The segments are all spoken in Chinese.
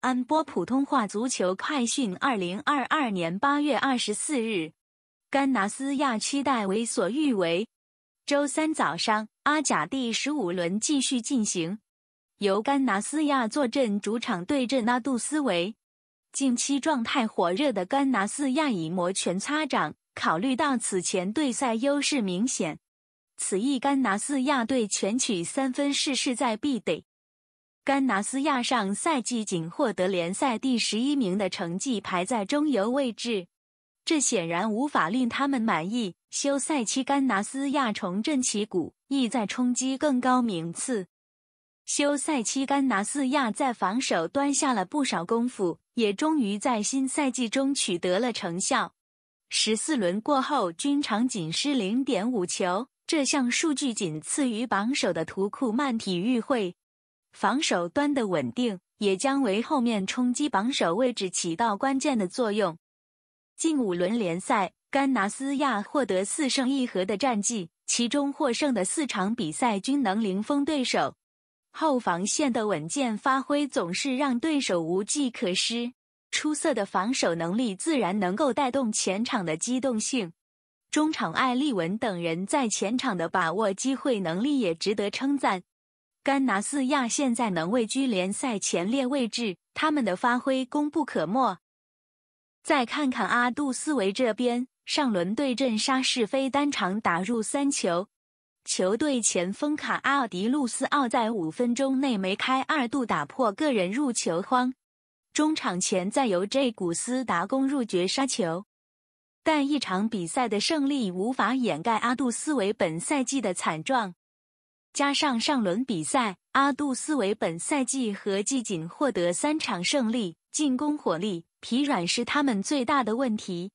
安波普通话足球快讯：二零二二年八月二十四日，甘拿斯亚期待为所欲为。周三早上，阿甲第十五轮继续进行，由甘拿斯亚坐镇主场对阵拉杜斯维。近期状态火热的甘拿斯亚已摩拳擦掌，考虑到此前对赛优势明显，此役甘拿斯亚队全取三分是势在必得。甘拿斯亚上赛季仅获得联赛第十一名的成绩，排在中游位置，这显然无法令他们满意。休赛期甘拿斯亚重振旗鼓，意在冲击更高名次。休赛期甘拿斯亚在防守端下了不少功夫，也终于在新赛季中取得了成效。十四轮过后，均场仅失零点五球，这项数据仅次于榜首的图库曼体育会。防守端的稳定也将为后面冲击榜首位置起到关键的作用。近五轮联赛，甘拿斯亚获得四胜一和的战绩，其中获胜的四场比赛均能零封对手。后防线的稳健发挥总是让对手无计可施，出色的防守能力自然能够带动前场的机动性。中场艾利文等人在前场的把握机会能力也值得称赞。甘拿斯亚现在能位居联赛前列位置，他们的发挥功不可没。再看看阿杜斯维这边，上轮对阵沙士菲，单场打入三球。球队前锋卡阿迪路斯奥在五分钟内梅开二度，打破个人入球荒。中场前再由 J 古斯达攻入绝杀球。但一场比赛的胜利无法掩盖阿杜斯维本赛季的惨状。加上上轮比赛，阿杜斯维本赛季合计仅获得三场胜利，进攻火力疲软是他们最大的问题。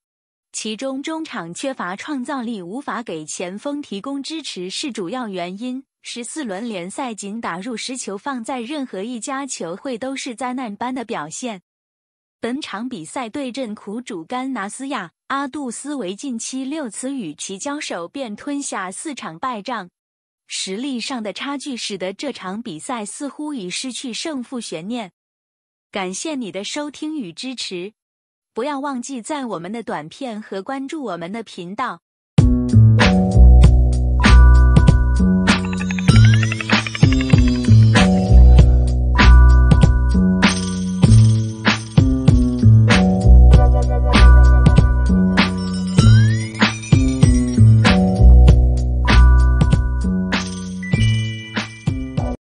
其中，中场缺乏创造力，无法给前锋提供支持是主要原因。十四轮联赛仅打入十球，放在任何一家球会都是灾难般的表现。本场比赛对阵苦主甘拿斯亚，阿杜斯维近期六次与其交手便吞下四场败仗。实力上的差距使得这场比赛似乎已失去胜负悬念。感谢你的收听与支持，不要忘记在我们的短片和关注我们的频道。